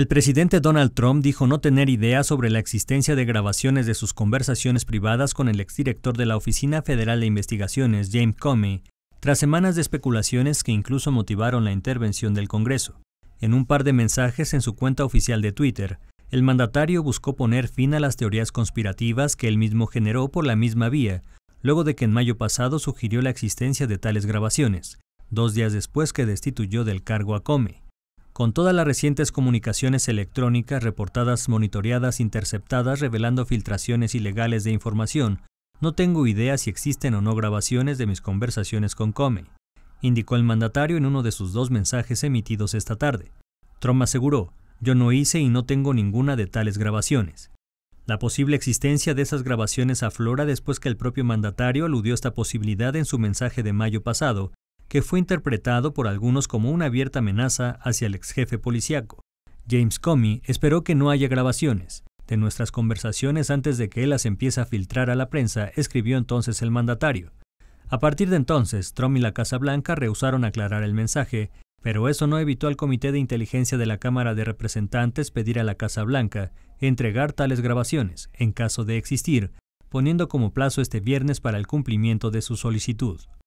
El presidente Donald Trump dijo no tener idea sobre la existencia de grabaciones de sus conversaciones privadas con el exdirector de la Oficina Federal de Investigaciones, James Comey, tras semanas de especulaciones que incluso motivaron la intervención del Congreso. En un par de mensajes en su cuenta oficial de Twitter, el mandatario buscó poner fin a las teorías conspirativas que él mismo generó por la misma vía, luego de que en mayo pasado sugirió la existencia de tales grabaciones, dos días después que destituyó del cargo a Comey con todas las recientes comunicaciones electrónicas reportadas, monitoreadas, interceptadas, revelando filtraciones ilegales de información, no tengo idea si existen o no grabaciones de mis conversaciones con Comey, indicó el mandatario en uno de sus dos mensajes emitidos esta tarde. Trump aseguró, yo no hice y no tengo ninguna de tales grabaciones. La posible existencia de esas grabaciones aflora después que el propio mandatario aludió esta posibilidad en su mensaje de mayo pasado, que fue interpretado por algunos como una abierta amenaza hacia el ex jefe policíaco. James Comey esperó que no haya grabaciones. De nuestras conversaciones antes de que él las empiece a filtrar a la prensa, escribió entonces el mandatario. A partir de entonces, Trump y la Casa Blanca rehusaron aclarar el mensaje, pero eso no evitó al Comité de Inteligencia de la Cámara de Representantes pedir a la Casa Blanca entregar tales grabaciones, en caso de existir, poniendo como plazo este viernes para el cumplimiento de su solicitud.